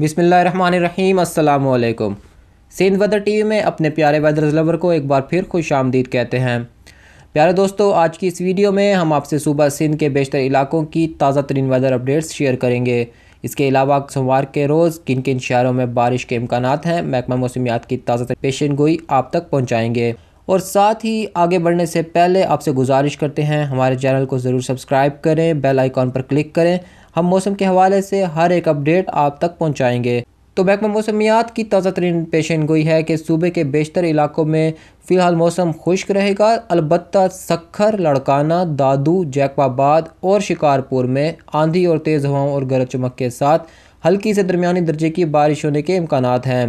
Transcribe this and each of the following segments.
बिसमीम अल्लाम Sindh T V में अपने प्यारे वदर लवर को एक बार फिर खुश आमदीद कहते हैं प्यारे दोस्तों आज की इस वीडियो में हम आपसे सुबह सिंध के बेशतर इलाकों की ताज़ा तरीन वदर अपडेट्स शेयर करेंगे इसके अलावा सोमवार के रोज़ किन किन शहरों में बारिश के इम्कान हैं महकमा मौसमियात की ताज़ा पेशन गोई आप तक पहुँचाएँगे और साथ ही आगे बढ़ने से पहले आपसे गुजारिश करते हैं हमारे चैनल को ज़रूर सब्सक्राइब करें बेल आइकॉन पर क्लिक करें हम मौसम के हवाले से हर एक अपडेट आप तक पहुँचाएँगे तो महकमा मौसमियात की ताज़ा तरीन पेशन गोई है कि सूबे के बेशतर इलाकों में फ़िलहाल मौसम खुश्क रहेगा अलबत् सखर लड़काना दादू जैकवाबाद और शिकारपुर में आंधी और तेज़ हवाओं और गरज चमक के साथ हल्की से दरमिया दर्जे की बारिश होने के इम्कान हैं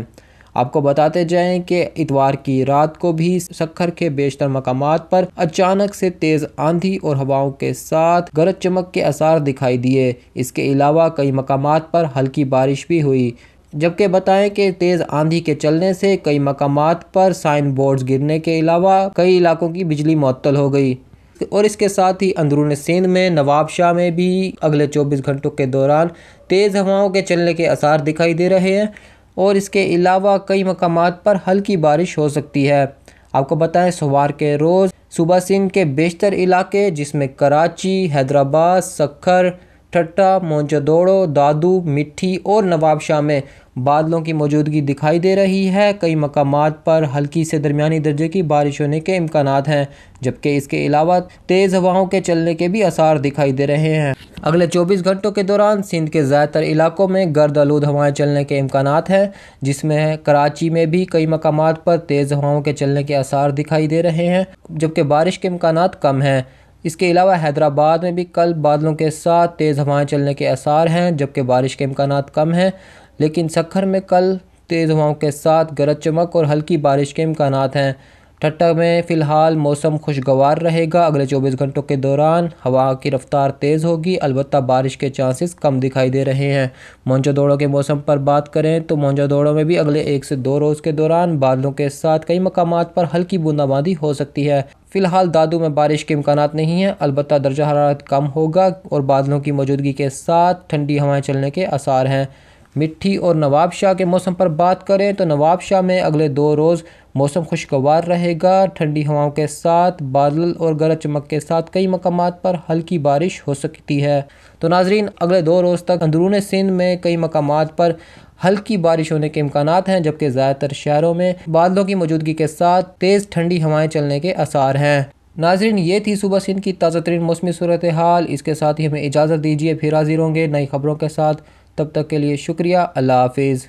आपको बताते जाएं कि इतवार की रात को भी सक्खर के बेशतर मकाम पर अचानक से तेज आंधी और हवाओं के साथ गरज चमक के आसार दिखाई दिए इसके अलावा कई मकाम पर हल्की बारिश भी हुई जबकि बताएं कि तेज़ आंधी के चलने से कई मकाम पर साइन बोर्ड्स गिरने के अलावा कई इलाकों की बिजली मअतल हो गई और इसके साथ ही अंदरून सिंध में नवाबशाह में भी अगले 24 घंटों के दौरान तेज़ हवाओं के चलने के आसार दिखाई दे रहे हैं और इसके अलावा कई मकाम पर हल्की बारिश हो सकती है आपको बताएं सोमवार के रोज़ सुबह सिंध के बेशतर इलाके जिसमें कराची हैदराबाद सखर ठट्टा मोजदोड़ो दादू मिट्टी और नवाबशाह में बादलों की मौजूदगी दिखाई दे रही है कई मकाम पर हल्की से दरमिया दर्जे की बारिश होने के इम्कान हैं जबकि इसके अलावा तेज़ हवाओं के चलने के भी आसार दिखाई दे रहे हैं अगले 24 घंटों के दौरान सिंध के ज़्यादातर इलाकों में गर्द आलूद हवाएं चलने के इम्कान हैं जिसमें कराची में भी कई मकाम पर तेज़ हवाओं के चलने के आसार दिखाई दे रहे हैं जबकि बारिश के इम्कान कम हैं इसके अलावा हैदराबाद में भी कल बादलों के साथ तेज़ हवाएं चलने के आसार हैं जबकि बारिश के इम्कान कम हैं लेकिन सखर में कल तेज़ हवाओं के साथ गरज चमक और हल्की बारिश के इम्कान हैं ठट्टा में फ़िलहाल मौसम खुशगवार रहेगा अगले 24 घंटों के दौरान हवा की रफ्तार तेज़ होगी अलबत् बारिश के चांसेस कम दिखाई दे रहे हैं दौड़ों के मौसम पर बात करें तो दौड़ों में भी अगले एक से दो रोज़ के दौरान बादलों के साथ कई मकाम पर हल्की बूंदाबांदी हो सकती है फ़िलहाल दादू में बारिश के इम्कान नहीं हैं अलबत् दर्जा हरारत कम होगा और बादलों की मौजूदगी के साथ ठंडी हवाएँ चलने के आसार हैं मिट्टी और नवाब शाह के मौसम पर बात करें तो नवाब शाह में अगले दो रोज़ मौसम खुशगवार रहेगा ठंडी हवाओं के साथ बादल और गरज चमक के साथ कई मकाम पर हल्की बारिश हो सकती है तो नाजरीन अगले दो रोज़ तक अंदरून सिंध में कई मकाम पर हल्की बारिश होने के इम्कान हैं जबकि ज़्यादातर शहरों में बादलों की मौजूदगी के साथ तेज़ ठंडी हवाएँ चलने के आसार हैं नाजरीन ये थी सुबह सिंध की ताज़ा तरीन मौसमी सूरत हाल इसके साथ ही हमें इजाज़त दीजिए फिर हाजिर होंगे नई खबरों के साथ तब तक के लिए शुक्रिया अल्लाह हाफिज़